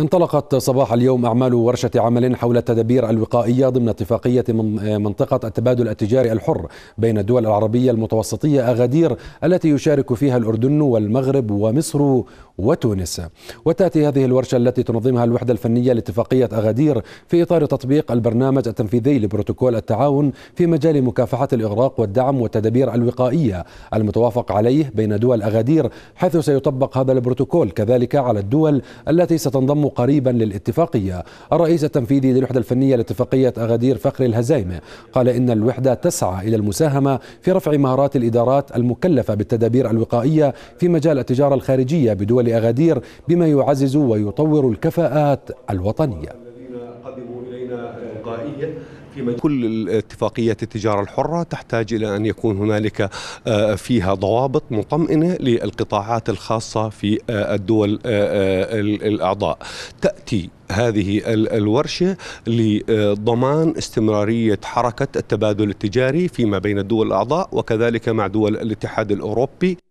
انطلقت صباح اليوم أعمال ورشة عمل حول التدابير الوقائية ضمن اتفاقية من منطقة التبادل التجاري الحر بين الدول العربية المتوسطية أغادير التي يشارك فيها الأردن والمغرب ومصر وتونس وتأتي هذه الورشة التي تنظمها الوحدة الفنية لاتفاقية أغادير في إطار تطبيق البرنامج التنفيذي لبروتوكول التعاون في مجال مكافحة الإغراق والدعم والتدابير الوقائية المتوافق عليه بين دول أغادير حيث سيطبق هذا البروتوكول كذلك على الدول التي ستنضم قريبا للاتفاقية الرئيس التنفيذي للوحدة الفنية لاتفاقية أغادير فخري الهزايمة قال إن الوحدة تسعى إلى المساهمة في رفع مهارات الإدارات المكلفة بالتدابير الوقائية في مجال التجارة الخارجية بدول أغادير بما يعزز ويطور الكفاءات الوطنية تلقائية كل اتفاقيات التجارة الحرة تحتاج إلى أن يكون هنالك آه، فيها ضوابط مطمئنة للقطاعات الخاصة في آه، الدول آه، الأعضاء تأتي هذه الورشة لضمان استمرارية حركة التبادل التجاري فيما بين الدول الأعضاء وكذلك مع دول الاتحاد الأوروبي